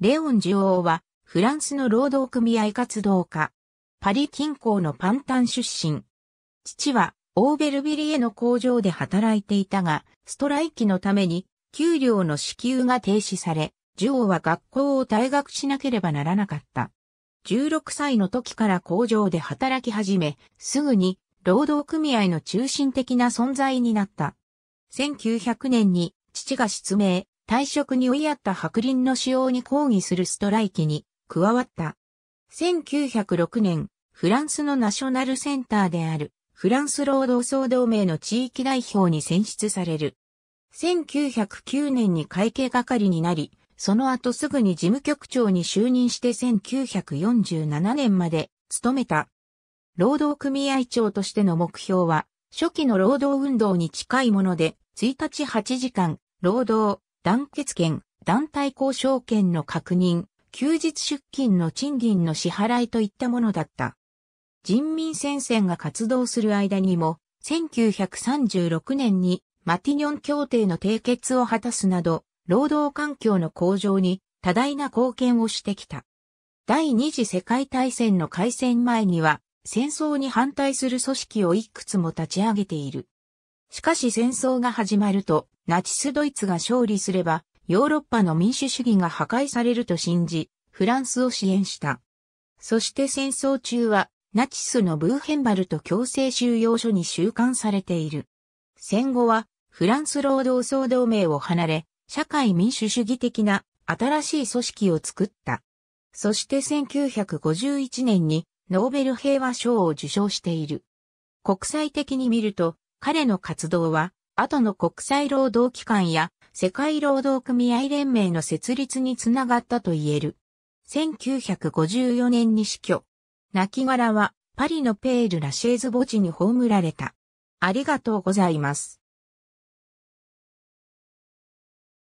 レオン・ジオーは、フランスの労働組合活動家。パリ近郊のパンタン出身。父は、オーベルビリエの工場で働いていたが、ストライキのために、給料の支給が停止され、ジオーは学校を退学しなければならなかった。16歳の時から工場で働き始め、すぐに労働組合の中心的な存在になった。1900年に父が失明、退職に追いやった白輪の使用に抗議するストライキに加わった。1906年、フランスのナショナルセンターであるフランス労働総同盟の地域代表に選出される。1909年に会計係になり、その後すぐに事務局長に就任して1947年まで務めた。労働組合長としての目標は、初期の労働運動に近いもので、1日8時間、労働、団結権、団体交渉権の確認、休日出勤の賃金の支払いといったものだった。人民戦線が活動する間にも、1936年にマティニョン協定の締結を果たすなど、労働環境の向上に多大な貢献をしてきた。第二次世界大戦の開戦前には、戦争に反対する組織をいくつも立ち上げている。しかし戦争が始まると、ナチスドイツが勝利すれば、ヨーロッパの民主主義が破壊されると信じ、フランスを支援した。そして戦争中は、ナチスのブーヘンバルと強制収容所に収監されている。戦後は、フランス労働総同盟を離れ、社会民主主義的な新しい組織を作った。そして1951年にノーベル平和賞を受賞している。国際的に見ると、彼の活動は、後の国際労働機関や世界労働組合連盟の設立につながったと言える。1954年に死去。亡骸はパリのペール・ラシェーズ墓地に葬られた。ありがとうございます。